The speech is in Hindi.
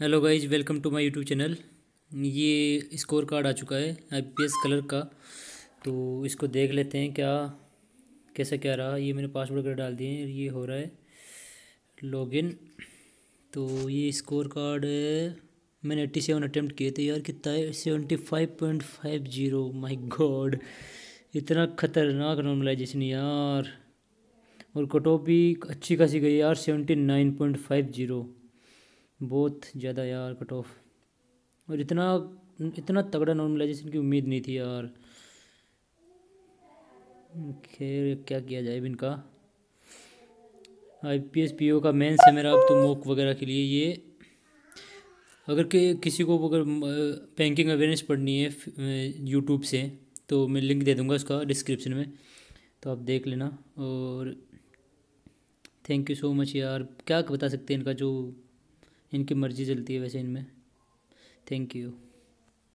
hello guys welcome to my YouTube channel ये स्कोर कार्ड आ चुका है आई कलर का तो इसको देख लेते हैं क्या कैसा क्या रहा ये मैंने पासवर्ड वगैरह डाल दिए हैं ये हो रहा है लॉगिन तो ये स्कोर कार्ड मैंने एट्टी सेवन अटैम्प्ट किए थे यार कितना है seventy five point five zero my god इतना ख़तरनाक नॉर्मलाइजेशन यार और कटोपी अच्छी खासी गई यार seventy nine point five zero बहुत ज़्यादा यार कट ऑफ और इतना इतना तगड़ा नॉर्मलाइजेशन की उम्मीद नहीं थी यार खैर क्या किया जाए इनका I P S P O का मेन से मेरा अब तो मोक वगैरह के लिए ये अगर के किसी को अगर बैंकिंग अवेयरनेस पढ़नी है यूट्यूब से तो मैं लिंक दे दूँगा उसका डिस्क्रिप्शन में तो आप देख लेना और थैंक यू सो मच यार क्या बता सकते हैं इनका जो इनकी मर्जी चलती है वैसे इनमें थैंक यू